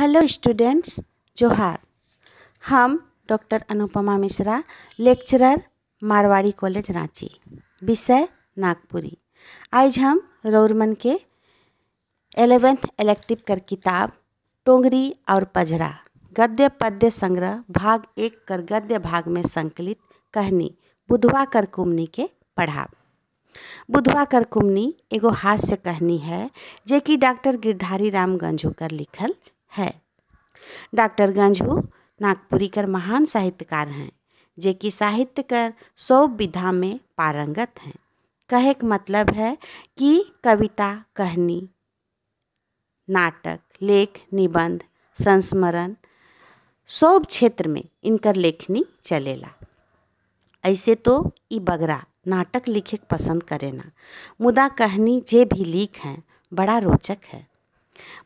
hello students जोहार हम doctor Anupama Mishra lecturer Marwari college Ranchi विषय नागपुरी आज हम रौरमन के एलेवेंथ इलेक्टिव कर किताब टोंगरी और पजरा गद्य पद्य संग्रह भाग एक कर गद्य भाग में संकलित कहनी बुधवा कर कुमनी के पढ़ाव बुधवा कर कुमनी एगो हास्य कहनी है जे कि डॉक्टर गिरधारी राम गंजूकर लिखल है डॉक्टर गंजू नागपुरी कर महान साहित्यकार हैं जे कि साहित्य कर सौ विधा में पारंगत हैं कहे का मतलब है कि कविता कहनी नाटक लेख निबंध संस्मरण सब क्षेत्र में इनकर लेखनी चलेला ऐसे तो ई बगरा नाटक लिखे पसंद करे ना मुदा कहनी जे भी लिख हैं बड़ा रोचक है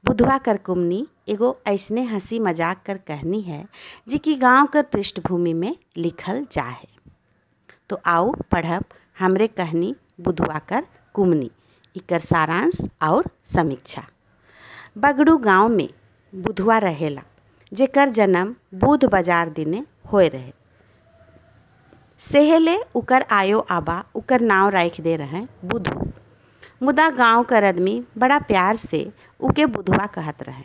बुधवा कर कुमनी एगो ऐसने हंसी मजाक कर कहनी है जी कि गाँव कर पृष्ठभूमि में लिखल जा है तो आओ पढ़ब हमरे कहनी बुधवा कर कुमनी इकर सारांश और समीक्षा बगड़ू गांव में बुधवा रहेला जेकर जन्म बुध बाजार दिने होए रहे सहेले उकर आयो आबा उकर नाव राख दे रहे बुधू मुदा गांव कर आदमी बड़ा प्यार से उके बुधवा कहत रहे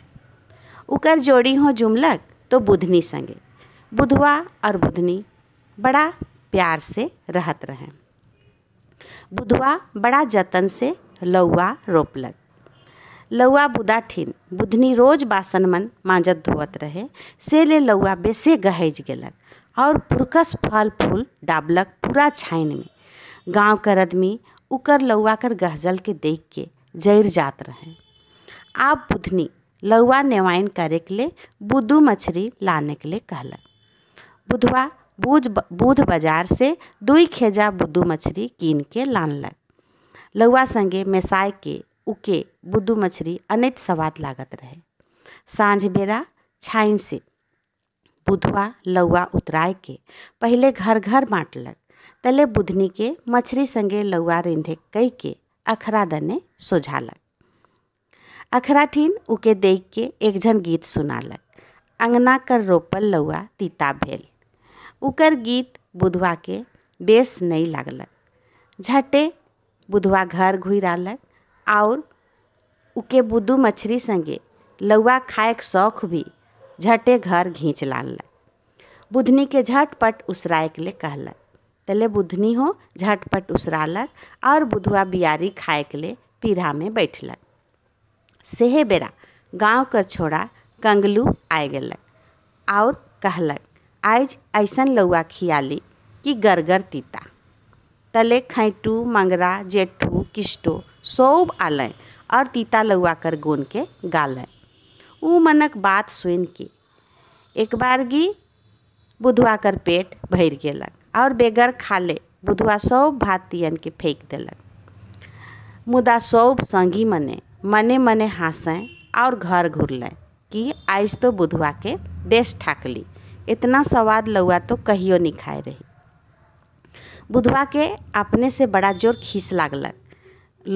उकर जोड़ी हो जुमलक तो बुधनी संगे बुधवा और बुधनी बड़ा प्यार से रहत रहे बुधवा बड़ा जतन से लौआ रोपलक लौआ बुदा ठिन बुधनी रोज बासन मन मांजत धोवत रहे से ले लौआ बेसे गहेज गलक और पुरकस फल फूल डाबलक पूरा छाइन में गांव कर आदमी उकर लौवा कर गहजल के देख के जर जात रहे आप बुधनी लौआ नेवाइन करे के लिए बुद्धू मछली लाने के लिए कहलक बुधवा बुध बूध बाजार से दुई खेजा बुद्धू मछली कीन के लानलक लौआ संगे मेसाय के उके बुद्धू मछली अनित स्वाद लागत रहे साँझ बेरा छाइन से बुधवा लौआ उतराय के पहले घर घर बाँटल तले बुधनी के मछरी संगे लौआ रिंधे कई के अखरा दने सोझालक अखरा ठीन उके देख के एक जन गीत सुनालक अंगना कर रोपल लौआ तीता भेल उकर गीत बुधवा के बेस नहीं लागलक झटे बुधवा घर घुरालक और उके बुद्धू मछरी संगे लौआ खाए के शौक भी झटे घर घींच लानलक बुधनी के झटपट उसराय के लिए कहलक तले बुधनी हो झटपट उसरालक और बुधवा बियारी खाए के लिए पीढ़ा में बैठलक सेहे बेरा गाँव कर छोड़ा कंगलू आ गलक और कहलक आज ऐसन लौआ खियाली कि गरगर तीता तले खैटू मंगरा जेठू किस्टो सोब आलय और तीता लौआ कर गोन के गालय उ मनक बात सुन के एक बार गी बुधवा कर पेट भर गलक और बेगर खाले बुधवा सौ भातियन के फेंक दिलक मुदा सब संगी मने मने मने हँसें और घर घुरलें कि आज तो बुधवा के बेस ठाकली इतना स्वाद लौआ तो कहियो नहीं खाए रही बुधवा के अपने से बड़ा जोर खीस लागलक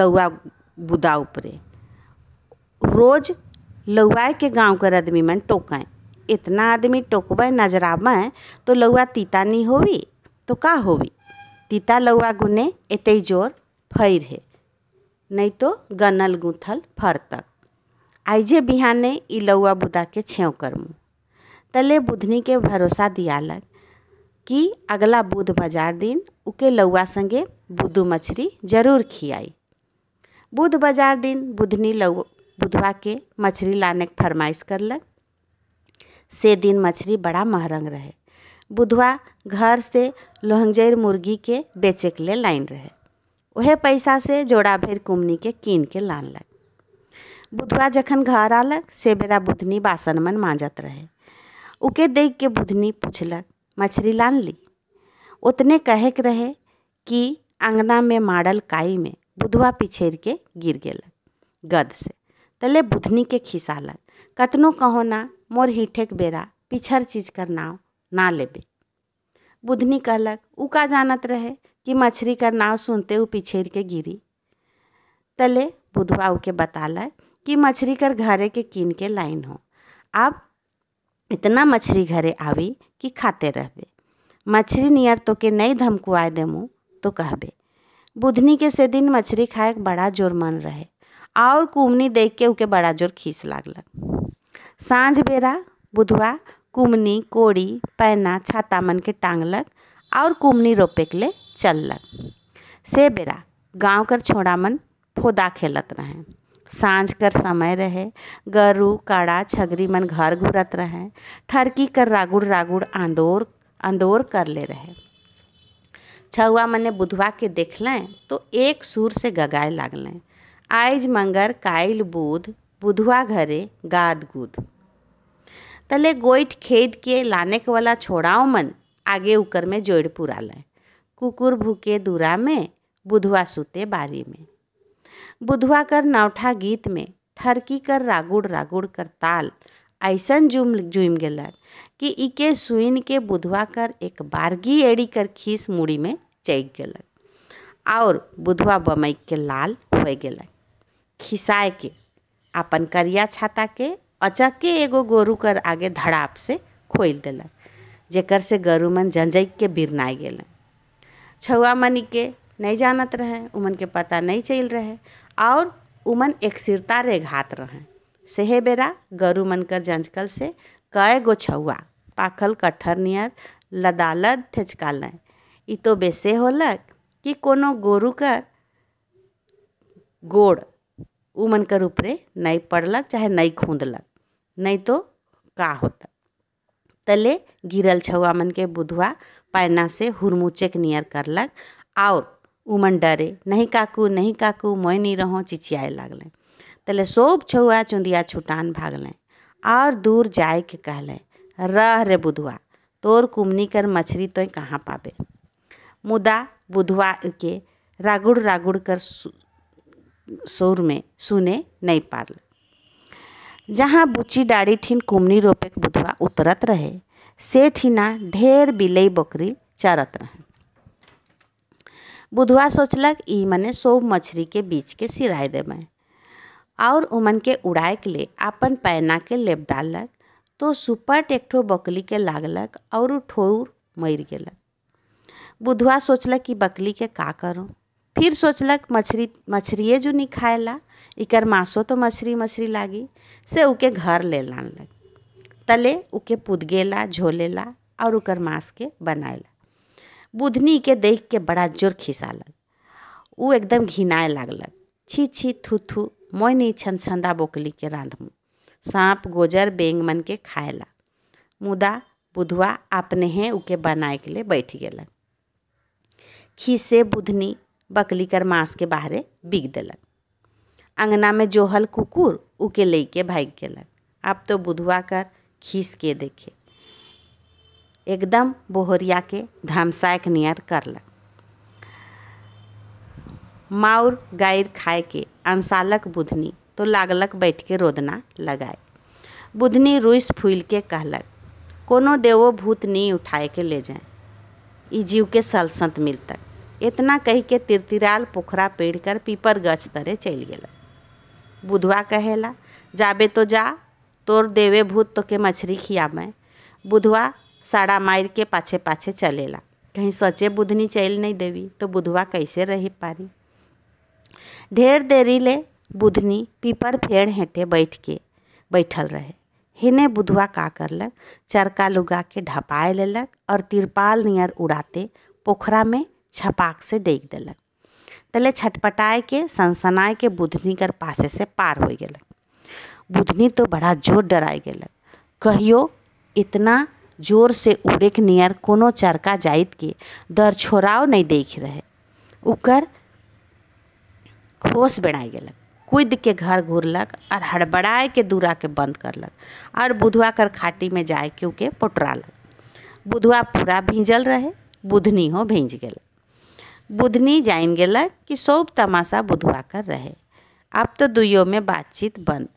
लौआ बुदा ऊपरे रोज लौआ के गांव के आदमी मन टोकें इतना आदमी टोकबे नजराबें तो लौआ तीता नहीं होवी तो का હોવી तीता लौआ गुने एत जोर फैर હે नहीं तो गनल ગૂંથલ फरतक आइजे बिहाने इ लौआ बुदा के छेव करमू तले बुधनी के भरोसा दियालक कि अगला बुध बाजार दिन उके लौआ संगे बुदू मछली जरूर खियाई बुध बाजार दिन बुधनी लौ बुधवा के मछली लाने के फरमाइश करलक से दिन मछली बड़ा महरंग रहे बुधवा घर से लोहंगजर मुर्गी के बेचे के लिए लाइन रहे वह पैसा से जोड़ा भर कुमनी के कीन के लान लग बुधवा जखन घर आलक से बेरा बुधनी बासन मन मांजत रहे उके देख के बुधनी पूछलक मछली लान ली उतने कहे के रहे कि अंगना में माडल काई में बुधवा पिछेर के गिर गेलक गद से तले बुधनी के खिसालक कतनो कहो ना मोर हिठेक बेरा पिछर चीज कर नाव ना लेबे बुधनी कहलक उ का जानत रहे कि मछरी का नाव सुनते उ पिछेर के गिरी तले बुधवा के बताला कि मछरी कर घरे के कीन के लाइन हो अब इतना मछरी घरे आवी कि खाते रहबे मछरी नियर तो के नहीं धमकुआ देमू तो कहबे बुधनी के से दिन मछरी खाए बड़ा जोर मन रहे और कुमनी देख के उके बड़ा जोर खींच लागल साँझ बेरा बुधवा कुमनी कोड़ी पैना छाता मन के टांगलक और कुमनी रोपे के लिए चललक से बेरा गाँव कर छोड़ा मन फोदा खेलत रहें सांझ कर समय रहे गरु काड़ा छगरी मन घर घुरत रहें ठरकी कर रागुड़ रागुड़ आंदोर आंदोर कर ले रहे छुआ मन ने बुधवा के देखलें तो एक सुर से गगाए लागलें आज मंगर काइल बुध बुधवा घरे गाद गुद તલે ગોઈઠ खेद के લાનેક वाला छोड़ाओ मन आगे उकर में जोड़ पुरा લે कुकुर भूके दूरा में बुधवा सुते बारी में बुधवा कर नौठा गीत में ठरकी कर रागुड़ रागुड़ कर ताल ऐसन जुम जुम गल कि इके सुइन के बुधवा कर एक बारगी एड़ी कर खीस मुड़ी में चैक गलक और बुधवा बमैक के लाल हो गए खिसाए के अपन करिया छाता के अचके एगो गोरू कर आगे धड़ाप से खोल दिलक जेकर से गरु मन झंझक के बिरनाए गेलन छुआ मनी के नहीं जानत रहे उमन के पता नहीं चल रहे और उमन एक सिरता रेघात रहे सेहे बेरा गरु मन कर झंझकल से कै गो छुआ पाखल कट्ठर नियर लदालद थेचकाल इ तो बेसे होलक कि कोनो गोरु कर गोड़ उमन कर ऊपरे नहीं पड़लक चाहे नहीं खूंदलक नहीं तो का होता तले गिरल छुआ मन के बुधवा पैना से हुरमुचेक नियर करलक और उमन डरे नहीं काकू नहीं काकू मोय नहीं रहो चिचियाए लगलें तले सोब छुआ चुंदिया छुटान भागलें और दूर जाए के कहलें रह रे बुधवा तोर कुमनी कर मछरी तो कहाँ पाबे मुदा बुधवा के रागुड़ रागुड़ कर सुर में सुने नहीं पारल जहाँ बुची डाड़ी ठीन कुमनी रोपे के बुधवा उतरत रहे से ठीना ढेर बिलई बकरी चरत रहे बुधवा सोचलक इ मने सोब मछरी के बीच के सिराय देवे और उमन के उड़ाए के लिए अपन पैना के लेप डालक तो सुपट एक ठो बकली के लागलक और ठोर मर गलक बुधवा सोचलक कि बकली के का करूँ फिर सोचलक मछली मछरिए जो नहीं ला एकर मासो तो मछरी मछरी लागी से उके घर ले लानलक तले उके पुदगेला झोलेला और उकर मांस के बनाएला बुधनी के देख के बड़ा जोर खिसालक उ एकदम घिनाए लागलक छी छी थू थू मोय नहीं छन छंदा बोकली के रांधमू सांप गोजर बेंग मन के खाएला मुदा बुधवा अपने हैं उके बनाए के लिए बैठ गलक खीसे बुधनी बकली कर मांस के बाहरे बिग दिलक अंगना में जोहल कुकुर उके लेके भाग गलक अब तो बुधवा कर खींच के देखे एकदम बोहरिया के धमसायक नियर करलक माउर गायर खाए के अंसालक बुधनी तो लागलक बैठ के रोदना लगाए बुधनी रुइस फूल के कहलक कोनो देवो भूत नहीं उठाए के ले जाए ई जीव के सलसंत मिलतक इतना कही के तिरतिराल पोखरा पेड़ कर पीपर गछ तरे चल गए बुधवा कहेला जाबे तो जा तोर देवे भूत तो के मछरी खिया मैं बुधवा साड़ा मार के पाछे पाछे चलेला कहीं सोचे बुधनी चल नहीं देवी तो बुधवा कैसे रही पारी ढेर देरी ले बुधनी पीपर फेड़ हेठे बैठ के बैठल रहे हिने बुधवा का करलक चरका लुगा के ढपाए लेलक और तिरपाल नियर उड़ाते पोखरा में छपाक से डेग दिलक तले छटपटाए के सनसनाए के बुधनी कर पासे से पार हो गल बुधनी तो बड़ा जोर डराए गल कहियो इतना जोर से उड़े के नियर कोनो चरका जाइत के दर छोराव नहीं देख रहे उकर होश बनाए गल कूद के घर घूरलक और हड़बड़ाए के दूरा के बंद करलक और बुधवा कर खाटी में जाए के उके लग बुधवा पूरा भिंजल रहे बुधनी हो भिंज गलक बुधनी जान गल कि सब तमाशा बुधवा कर रहे अब तो दुइयों में बातचीत बंद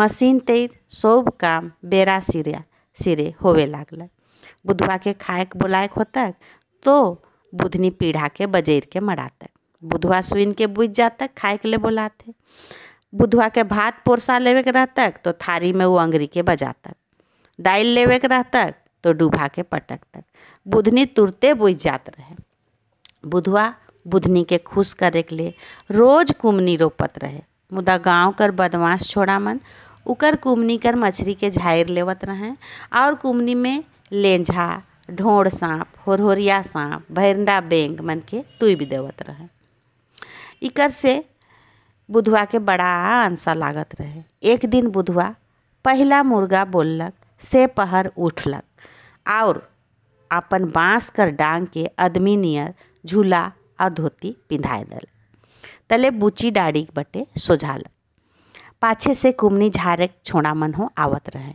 मशीन तैर सब काम बेरा सिरिया सिरे होवे लागल बुधवा के खायक बुलाए होतक तो बुधनी पीढ़ा के बजेर के मरातक बुधवा सुन के बुझ जातक खाए के लिए बुलाते बुधवा के भात पोरसा लेवे के रहतक तो थारी में वो अंगरी के बजातक दाइल लेवे के रहतक तो डूबा के पटक तक बुधनी तुरते बुझ जात रहे बुधवा बुधनी के खुश करे के लिए रोज कुमनी रोपत रहे मुदा गांव कर बदमाश छोड़ा मन उकर कुमनी कर मछरी के झाइर लेवत रहें और कुमनी में लेंझा ढोड़ सांप होरहोरिया सांप भैरंडा बेंग मन के तुई भी देवत रहें इकर से बुधवा के बड़ा आंसा लागत रहे एक दिन बुधवा पहला मुर्गा बोललक से पहर उठलक और अपन बाँस कर डांग के आदमी नियर झूला और धोती पिंधाए दल तले बुची डाड़ी बटे सोझाल पाछे से कुमनी झारक छोड़ा मन हो आवत रहे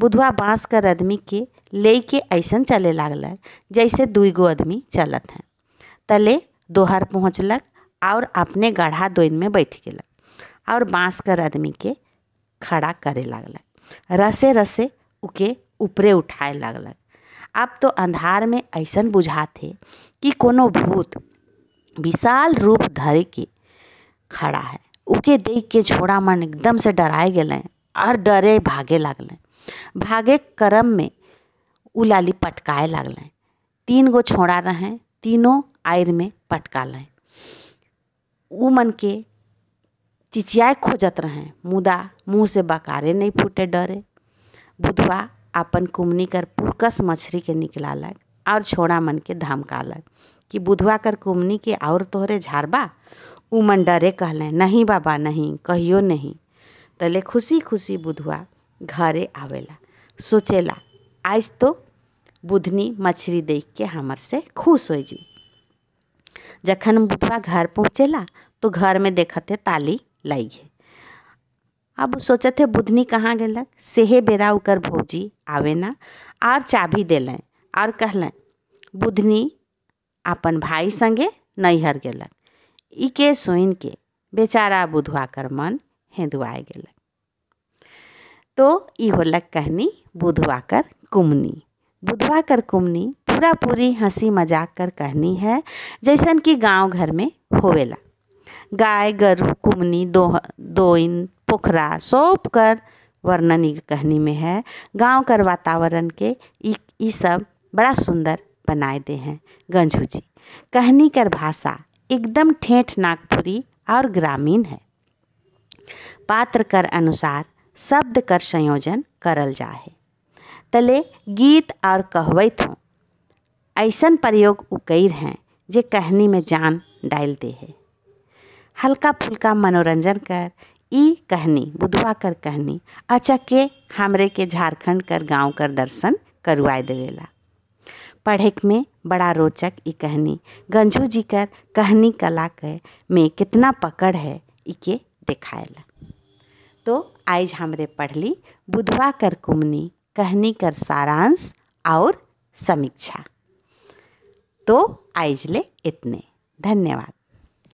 बुधवा बांस कर आदमी के ले के ऐसन चले लागल जैसे गो आदमी चलत हैं तले दोहर पहुँचलक और अपने गढ़ा दोइन में बैठ गल और बांस कर आदमी के खड़ा करे लागल रसे रसे उके ऊपरे उठाए लागल अब तो अंधार में ऐसन बुझाते कि कोनो भूत विशाल रूप धर के खड़ा है उके देख के छोड़ा मन एकदम से डराए गए और डरे भागे लगल भागे क्रम में उ लाली पटकाए लगल तीन गो छोड़ा रहें तीनों आयर में पटका लें उ मन के चिचियाए खोजत रहें मुदा मुँह से बकारे नहीं फूटे डरे बुधवा अपन कुमनी कर पुरकस मछरी के लग और छोड़ा मन के धमकालक कि बुधवा कर कुमनी के और तोहरे झारबा मन डरे कहलें नहीं बाबा नहीं कहियो नहीं तले खुशी खुशी बुधवा घरे आवेला सोचेला आज तो बुधनी मछली देख के हमर से खुश हो जी जखन बुधवा घर पहुँचेला तो घर में देखते ताली लाई है अब सोचते बुधनी कहाँ गलक सेहे बेरा उकर भौजी आवे ना आर चाबी दिलें और कहलन बुधनी अपन भाई संगे नैहर गलक इके सुन के बेचारा बुधवा कर मन हेंदुआ गलक तो होलक कहनी बुधवा कर कुमनी बुधवा कर कुमनी पूरा पूरी हंसी मजाक कर कहनी है जैसन कि गांव घर में होवेला गाय गरु कुमनी दो दोइन पोखरा सौंप कर वर्णन कहनी में है गांव कर वातावरण के इ सब बड़ा सुंदर बनाए दे हैं गंजू जी कहनी कर भाषा एकदम ठेठ नागपुरी और ग्रामीण है पात्र कर अनुसार शब्द कर संयोजन करल जा है तले गीत और कहवैत हों ऐसन प्रयोग उकैर हैं जे कहनी में जान डाल दे है हल्का फुल्का मनोरंजन कर ई कहनी बुधवा कर कहनी अचके हमरे के झारखंड कर गांव कर दर्शन करवाए देवेला पढ़क में बड़ा रोचक ई कहनी गंजू जी कर कहनी कला के में कितना पकड़ है इके देखायल तो आज हमरे पढ़ली बुधवा कर कुमनी कहनी कर सारांश और समीक्षा तो आज ले इतने धन्यवाद